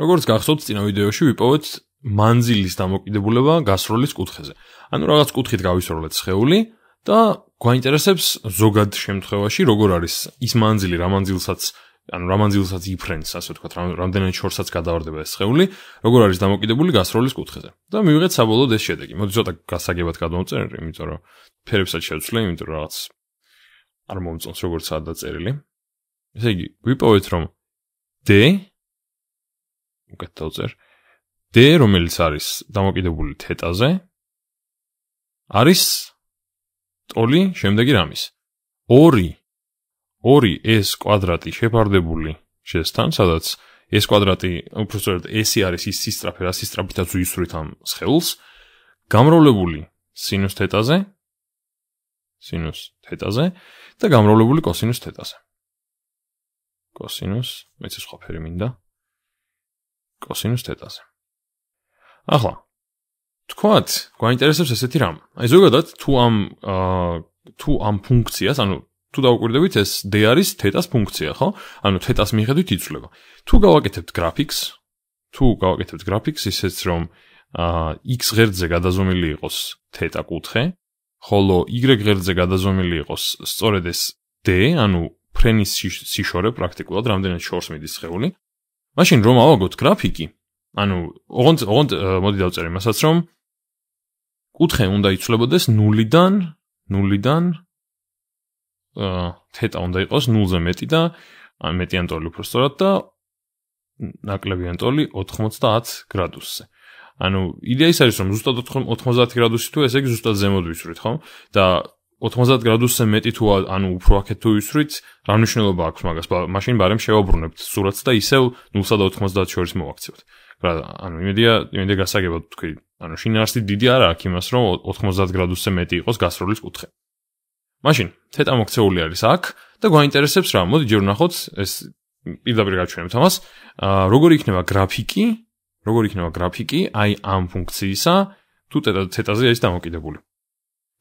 როგორც გახსოვთ წინა ვიდეოში ვიპოვეთ მანძილის დამოკიდებულება გასროლის კუთხეზე. ანუ რაღაც კუთხით გავისროლეთ სხეული და გვაინტერესებს ზოგად შემთხვევაში როგორ არის ის მანძილი, რა მანძილსაც ანუ რა მანძილსაც იფრენს, ასე ვთქვათ, რამდენად შორსაც გადაარდება ეს სხეული, როგორ არის დამოკიდებული გასროლის კუთხეზე. და მივიღეთ საბოლოოდ ეს შედეგი. მოდი ცოტა გასაგებად გადმოვწერენ, იმიტომ რომ ფერებსაც შევცვლე, იმიტომ რომ რაღაც არ მომწონს როგორ საერთოდ წერილი. ესე იგი, ვიპოვეთ რომ D უკეთ დავწერ. D, რომელიც არის დამოკიდებული თეტაზე, არის ტოლი შემდეგი რამის. 2 2s კვადრატი შეფარდებული შესთან, სადაც s კვადრატი, უფრო სწორედ, s-ი არის ის სისტრაფე, რა სისტრაფითაც უისრვით ამ სხეულს, გამრავლებული sinus თეტაზე, sinus თეტაზე და გამრავლებული cosinus თეტაზე. cosinus, მეც სხვა ფერი მინდა. კოსინუს თეტაზე. ახლა თქვათ, გვაინტერესებს ესეთი რამ. აი ზოგადად თუ ამ აა თუ ამ ფუნქციას, ანუ თუ დაუკვირდებით ეს d არის თეტას ფუნქცია, ხო? ანუ თეტას მიიღებთ იწლება. თუ გავაკეთებთ გრაფიკს, თუ გავაკეთებთ გრაფიკს ისეც რომ აა x ღერძზე გადაზომილი იყოს თეტა კუთხე, ხოლო y ღერძზე გადაზომილი იყოს სწორედ ეს d, ანუ ფრენის სიშორე პრაქტიკულად რამდენად შორს მიდის შეული, მაშინ რომ ავაგოთ გრაფიკი, ანუ ოღონდ ოღონდ მოდი დავწერე მასაც რომ კუთხე უნდა იცვლებოდეს 0-დან 0-დან აა თეტა უნდა იყოს 0-ზე მეტი და ან მეტი ანტოლი უფრო სწორად და ნაკლები ანტოლი 90 გრადუსზე. ანუ იდეა ის არის რომ ზუსტად 90 გრადუსი თუ ესე იგი ზუსტად ზემოთ ვისვრით ხო? და 80 გრადუსზე მეტი თუ ანუ უფრო აქეთ თუ ისვრით, რა მნიშვნელობა აქვს მაგას? მაშინ ბარემ შევაბრუნებთ სურათს და ისევ 0-სა და 90-ს შორის მოვაქცევთ. რა ანუ იმედია, იმედია გასაგებად თქვი, ანუ შინაარსი დიდი არა აქ იმას, რომ 80 გრადუსზე მეტი იყოს გასროლის კუთხე. მაშინ, თეტა მოქცეული არის აქ და გვაინტერესებს რა, მოდი ჯერ ვნახოთ ეს პირდაპირ გაჩვენებთ ამას. აა როგორი იქნება გრაფიკი? როგორი იქნება გრაფიკი? აი ამ ფუნქციისა თუ თეტაზე არის დამოკიდებული.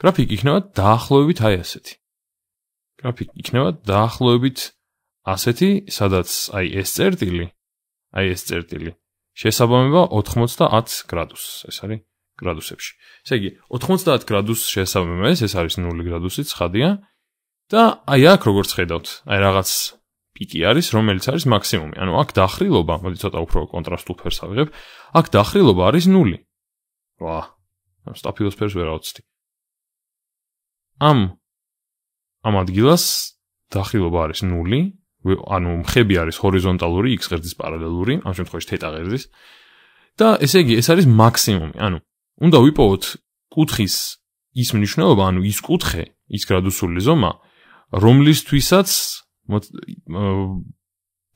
გრაფიკი იქნება დაახლოებით აი ასეთი. გრაფიკი იქნება დაახლოებით ასეთი, სადაც აი ეს წერტილი, აი ეს წერტილი შესაბამება 80 და 10 გრადუსს, ეს არის გრადუსებში. ესე იგი 90 გრადუს შესაბამებს, ეს არის 0 გრადუსი, ცხადია. და აი აქ როგორ შეედავთ? აი რაღაც პიკი არის, რომელიც არის მაქსიმუმი. ანუ აქ დახრილობა, მოდი ცოტა უფრო კონტრასტულ ფერს ავიღებ. აქ დახრილობა არის 0. ვა. ამ სტაბილოს ფერს ვერ აოცდი. ამ ამ ადგილას დახილობა არის 0, ანუ მხები არის ჰორიზონტალური x ღერძის პარალელური, ამ შემთხვევაში თეტა ღერძის. და ესე იგი, ეს არის მაქსიმუმი, ანუ უნდა ვიპოვოთ კუთხის ის მნიშვნელობა, ანუ ის კუთხე, ის გრადუსული ზომა, რომლისთვისაც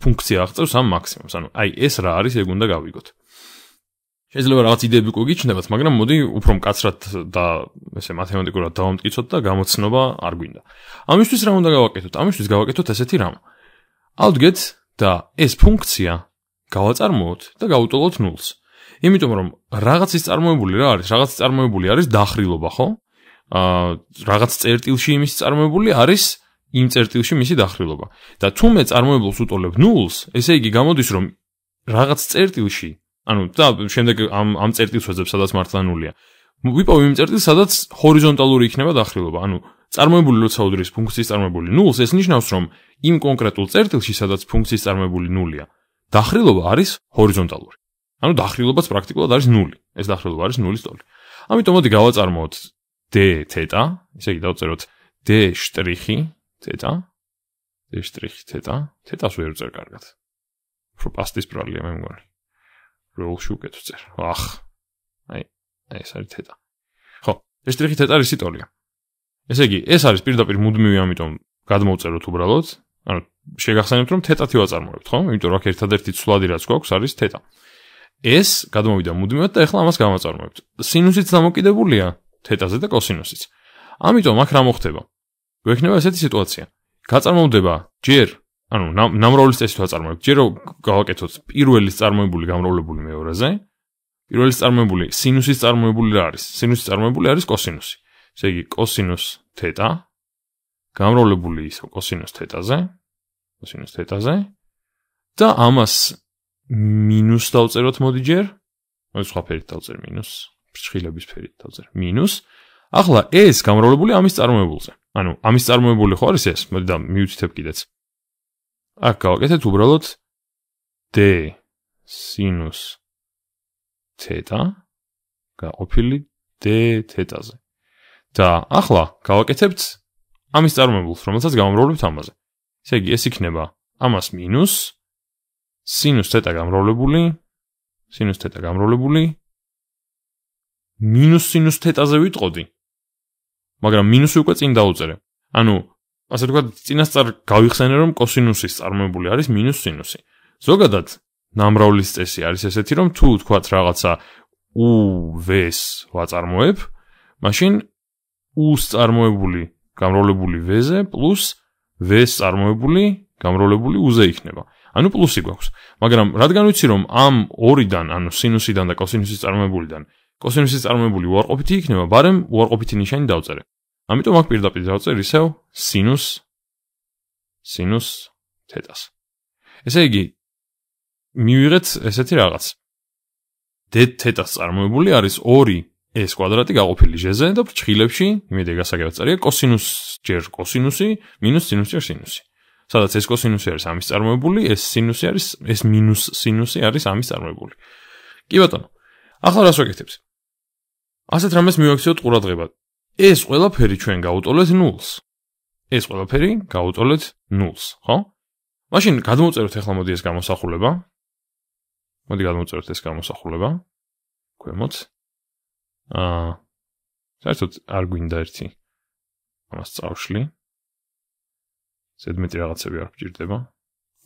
ფუნქცია აღწევს ამ მაქსიმუმს. ანუ აი ეს რა არის, ეგ უნდა გავიგოთ. შეიძლება რაღაც იდეები კი გიჩნდებათ, მაგრამ მოდი უფრო მკაცრად და ესე მათემატიკურად დავამტკიცოთ და გამოცნობა არ გვინდა. ამისთვის რა უნდა გავაკეთოთ? ამისთვის გავაკეთოთ ესეთი რამ. ავდგეთ და ეს ფუნქცია გავაწარმოოთ და გავუტოლოთ ნულს. იმიტომ რომ რაღაცის წარმოებული რა არის? რაღაცის წარმოებული არის დახრილობა, ხო? აა რაღაც წერტილში იმის წარმოებული არის იმ წერტილში მისი დახრილობა. და თუ მე წარმოებულს უტოლებ ნულს, ესე იგი გამოდის რომ რაღაც წერტილში ანუ და შემდეგ ამ ამ წერტილსვეძებს სადაც მართლანულია. ვიპოვე იმ წერტილს, სადაც ჰორიზონტალური იქნება დახრილობა, ანუ წარმოებული როცა უდრის ფუნქციის წარმოებული ნულს, ეს ნიშნავს, რომ იმ კონკრეტულ წერტილში, სადაც ფუნქციის წარმოებული ნულია, დახრილობა არის ჰორიზონტალური. ანუ დახრილობაც პრაქტიკულად არის ნული. ეს დახრილობა არის ნულის ტოლი. ამიტომ მოდი გავაწარმოოთ d თეტა, ესე იგი დავწეროთ d შტრიხი თეტა. d შტრიხი თეტა. თეტას ვერ წერ კარგად. უფრო პასტის პრობლემა მე მგონი. როულში უკეთვწერ. აх. აი, ეს არის თეტა. ხო, ეს ტრიხი თეტა არის სიტოლია. ესე იგი, ეს არის პირდაპირ მუდმივი, ამიტომ გადმოვწეროთ უბრალოდ. ანუ შეგახსენებთ რომ თეტათი ვაწარმოებთ, ხო? იმიტომ რომ აქ ერთადერთი ცვლადი რაც გვაქვს არის თეტა. ეს გადმოვიდა მუდმივად და ახლა ამას გამოვაწარმოებთ. სინუსიც დამოკიდებულია თეტაზე და კოსინუსიც. ამიტომ აქ რა მოხდება? გვექნება ესეთი სიტუაცია. გაწარმოვდება ჯერ 0.5 ანუ ნამრავლის წესით აწარმოებ. ჯერ რომ გავაკეთოთ პირველის წარმოებული გამრავლებული მეორეზე. პირველის წარმოებული სინუსის წარმოებული რა არის? სინუსის წარმოებული არის კოსინუსი. ესე იგი კოსინუს თეტა გამრავლებული ისო კოსინუს თეტაზე. კოსინუს თეტაზე. და ამას მინუს დავწეროთ მოდი ჯერ. მოდი სხვა ფერით დავწერ მინუს. ფრჩხილების ფერით დავწერ მინუს. ახლა ეს გამრავლებული ამის წარმოებულზე. ანუ ამის წარმოებული ხო არის ეს? მოდი და მივუწითებ კიდეც. აქ გავაკეთეთ უბრალოდ d sinus theta გაყოფილი d theta-ზე. და ახლა გავაკეთებთ ამის წარმომავლობს, რომელსაც გამომრავლებთ ამაზე. ესე იგი, ეს იქნება ამას მინუს sinus theta გამომრავლებული sinus theta გამომრავლებული მინუს sinus theta-ზე ვიტყოდი. მაგრამ მინუსი უკვე წინ დაუწერე. ანუ ასე ვთქვათ, წინასწარ გავიხსენე, რომ კოსინუსის წარმოებული არის მინუს სინუსი. ზოგადად, ნამრავლის წესი არის ესეთი, რომ თუ თქვათ რაღაცა u v-ს ვაწარმოებ, მაშინ u-ს წარმოებული გამრავლებული v-ზე პლუს v-ს წარმოებული გამრავლებული u-ზე იქნება. ანუ პლუსი გვაქვს. მაგრამ რადგან ვიცი, რომ ამ ორიდან, ანუ სინუსიდან და კოსინუსის წარმოებულიდან, კოსინუსის წარმოებული უარყოფითი იქნება, ბარემ უარყოფითი ნიშანი დავწერე. ამიტომ აქ პირდაპირ დავწერ ისევ sinus sinus θ-ს. ესე იგი მივიღეთ ესეთი რაღაც. d θ-ს წარმოებული არის 2 s კვადრატი გაყოფილი j-ზე და ფრჩხილებში, იმედია გასაგებად წერია cosinus ჯერ cosinusი minus sinus ჯერ sinusი. სადაც s cosinusი არის ამის წარმოებული, s sinusი არის s minus sinusი არის ამის წარმოებული. კი ბატონო. ახლა რას ვაკეთებ? ასეთ რამეს მივაქციოთ ყურადღება. ეს ყველაფერი ჩვენ გავუტოლეთ ნულს. ეს ყველაფერი გავუტოლეთ ნულს, ხო? მაშინ გადმოწეროთ ახლა მოდი ეს გამოსახულება. მოდი გადმოწეროთ ეს გამოსახულება. ქვემოთ. აა საერთოდ არ გვინდა ერთი ამას წავშლი. ზედმეტი რაღაცები არ გჭირდება.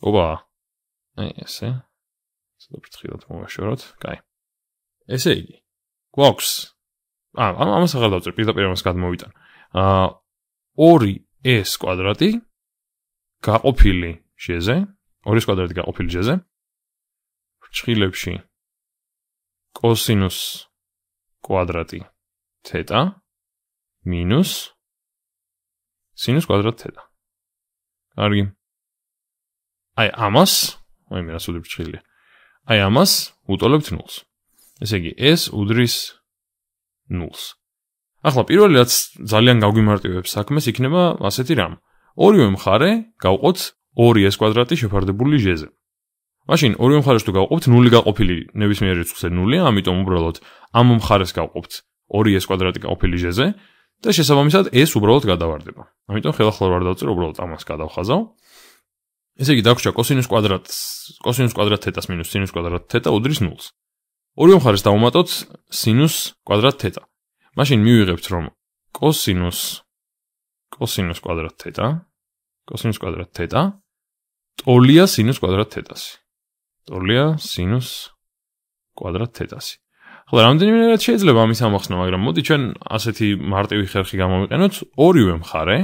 ობა. აი ესე. ცოტა ფრთხილად მოვაშოროთ. კაი. ესე იგი. გვაქვს ა ამას აღარ დავწერ პირდაპირ ამას გადმოვიტან. ა 2s კვადრატი გაყოფილი შეზე, 2s კვადრატი გაყოფილი შეზე. ფრჩხილებში კოსინუს კვადრატი თეტა მინუს სინუს კვადრატი თეტა. კარგი. აი ამას, აი მე რა სულ ფრჩხილია. აი ამას უტოლებთ ნულს. ესე იგი, s უდრის 0. ნულს. ახლა პირველი რაც ძალიან გაგვიმარტივებს საქმეს იქნება ასეთი რამ. ორივე მხარე გავყოთ 2s კვადრატი შეფარდებული ჟ-ზე. მაშინ ორივე მხარეს თუ გავყოფთ 0 გაყოფილი ნებისმიერ რიცხვზე 0-ია, ამიტომ უბრალოდ ამ მხარეს გავყოფთ 2s კვადრატი გაყოფილი ჟ-ზე და შესაბამისად s უბრალოდ გადავარდება. ამიტომ ხელახლა ვარ დავწერ უბრალოდ ამას გადავხაზავ. ესე იგი დაგვრჩა cos² cos² θ - sin² θ უდრის 0-ს. ორივე მხარეს დავუმატოთ sinus კვადრატ თეტა. მაშინ მივიღებთ რომ cosinus cosinus კვადრატ თეტა cosinus კვადრატ თეტა ტოლია sinus კვადრატ თეტასი. ტოლია sinus კვადრატ თეტასი. ხოლო რამდენიმე რაც შეიძლება ამის ამახსნა, მაგრამ მოდი ჩვენ ასეთი მარტივი ხერხი გამოვიყენოთ ორივე მხარე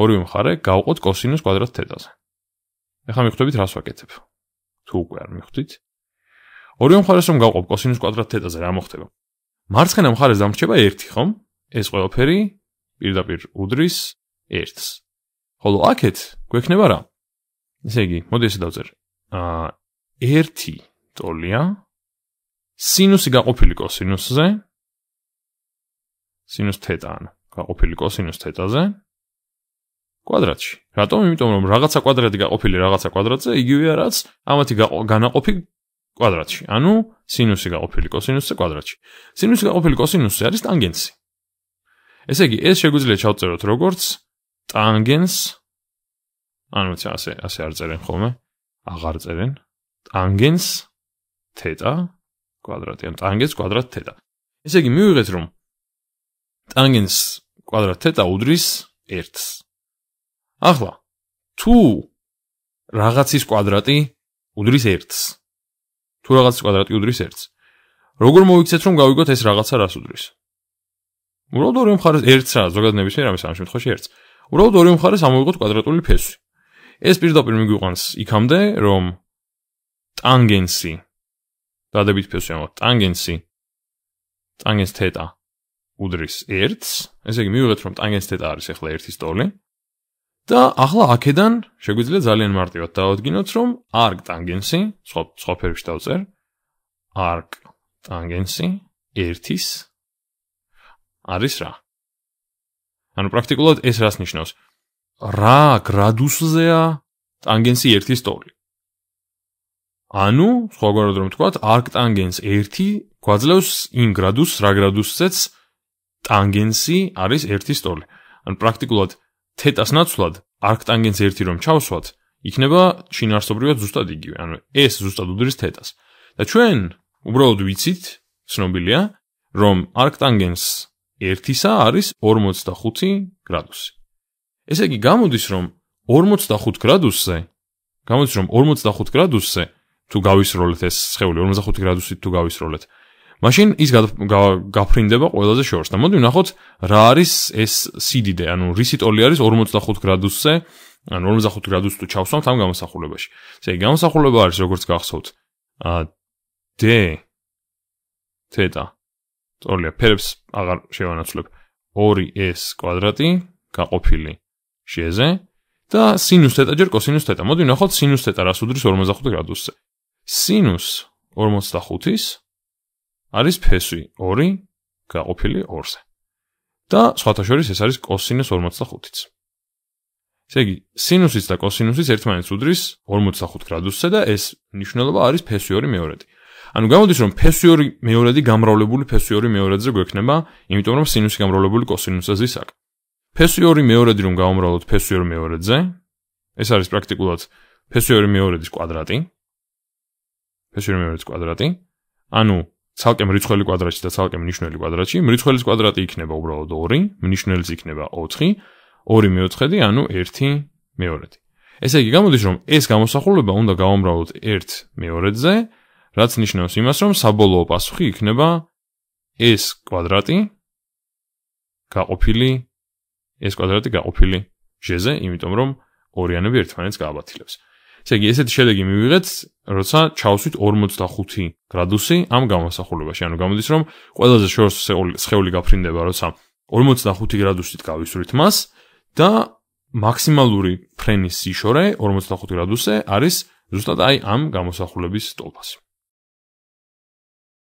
ორივე მხარე გავყოთ cosinus კვადრატ თეტაზე. ახლა მივხვდებით რას ვაკეთებ. თუ უკვე არ მივხვდით, ორივე მხარეს რომ გავყობ კოსინუს კვადრატ თეტაზე რა მოხდება? მარცხენა მხარეს დამრჩება 1, ხომ? ეს ყველაფერი პირდაპირ უდრის 1-ს. ხოლო აქეთ გვექნება რა? ესე იგი, მოდი ესე დავწერ. აა 1 ტოლია სინუსი გაყოფილი კოსინუსზე სინუს თეტან გაყოფილი კოსინუს თეტაზე კვადრატში. რატომ? იმიტომ რომ რაღაცა კვადრატი გაყოფილი რაღაცა კვადრატზე, იგივეა რაც ამათი განაყოფი კვადრატში. ანუ სინუსი გაყოფილი კოსინუსზე კვადრატში. სინუსი გაყოფილი კოსინუსზე არის ტანგენსი. ესე იგი, ეს შეგვიძლია ჩავწეროთ როგორც ტანგენს ანუ ცა ასე ასე არ წერენ ხოლმე? აღარ წერენ. ტანგენს თეტა კვადრატი, ან ტანგენს კვადრატ თეტა. ესე იგი, მივიღეთ რომ ტანგენს კვადრატ თეტა უდრის 1-ს. ახლა თუ რაღაცის კვადრატი უდრის 1-ს, თუ რაღაც კვადრატი უდრის ერთს. როგორ მოიქცეთ რომ გავიგოთ ეს რაღაცა რას უდრის? უბრალოდ ორი მხარეს ერთს რა, ზოგადად ნებისმიერ რამის ამ შემთხვევაში ერთს. უბრალოდ ორი მხარეს ამოვიღოთ კვადრატული ფესვი. ეს პირდაპირ მიგვიყვანს იქამდე, რომ ტანგენსი დადებით ფესვი ამოთ ტანგენსი ტანგენს თეტა უდრის ერთს. ესე იგი მივიღეთ რომ ტანგენს თეტა არის ახლა ერთის ტოლი. და ახლა აქედან შეგვიძლია ძალიან მარტივად დაავადგინოთ რომ arc tangency სხვა სხვა ფერში დავწერ arc tangency 1-ის არის რა ანუ პრაქტიკულად ეს რას ნიშნავს რა გრადუსზეა tangency 1-ის ტოლი ანუ სხვაგვარად რომ ვთქვა arc tangens 1 გვაძლევს იმ გრადუსს რა გრადუსზეც tangency არის 1-ის ტოლი ან პრაქტიკულად 1 თეტას ნაცვლად არქტანგენს ერთი რომ ჩავსვათ, იქნება შინაარსობრივად ზუსტად იგივე, ანუ ეს ზუსტად უდრის თეტას. და ჩვენ უბრალოდ ვიცით, ცნობილია, რომ არქტანგენს ერთისა არის 45 გრადუსი. ესე იგი გამოდის რომ 45 გრადუსზე გამოდის რომ 45 გრადუსზე თუ გავისროლეთ ეს სხეული 45 გრადუსით თუ გავისროლეთ, მაშინ ის გაფრინდება ყველაზე შორს და მოდი ვნახოთ რა არის ეს სიდიდე ანუ რისიტოლი არის 45 გრადუსზე ან 45 გრადუს თუ ჩავსვამთ ამ გამოსახულებაში ესე იგი გამოსახულება არის როგორც გახსოვთ ა დ თეტა ტოლია ფერებს აღარ შევანაცვლებ 2s კვადრატი გაყოფილი შეზე და sinus თეტა ჯერ cosinus თეტა მოდი ვნახოთ sinus თეტა რას უდრის 45 გრადუსზე sinus 45-ის არის ფესვი 2 გაყოფილი 2-ზე. და სხვათა შორის ეს არის კოსინუს 45-იც. ესე იგი, სინუსიც და კოსინუსიც ერთმანეთს უდრის 45 გრადუსზე და ეს ნიშნულობა არის ფესვი 2 მეორედი. ანუ გამოდის რომ ფესვი 2 მეორედი გამრავლებული ფესვი 2 მეორედზე გვექნება, იმიტომ რომ სინუსი გამრავლებული კოსინუსზეც ისაა. ფესვი 2 მეორედი რომ გავამრავლოთ ფესვი 2 მეორედზე, ეს არის პრაქტიკულად ფესვი 2 მეორედის კვადრატი. ფესვი 2 მეორედის კვადრატი. ანუ ცალკე მრიცხველი კვადრატში და ცალკე მნიშვნელი კვადრატში, მრიცხველის კვადრატი იქნება უბრალოდ 2, მნიშვნელის იქნება 4, 2-ი 4-ი, ანუ 1-ი მეორედი. ესე იგი, გამოდის რომ ეს გამოსახულება უნდა გავამრავლოთ 1 მეორედზე, რაც ნიშნავს იმას, რომ საბოლოო პასუხი იქნება s კვადრატი გაყოფილი s კვადრატი გაყოფილი j-ზე, იმიტომ რომ ორიანები ერთმანეთს გააბათილებს. ესე იგი ესეთი შედეგი მივიღეთ, როცა ჩავსვით 45 გრადუსი ამ გამოსახულებაში, ანუ გამოდის რომ ყველაზე შორს სხეული გაფრინდება, როცა 45 გრადუსით გავისვრით მას და მაქსიმალური ფრენის სიშორე 45 გრადუსზე არის ზუსტად აი ამ გამოსახულების ტოლფასი.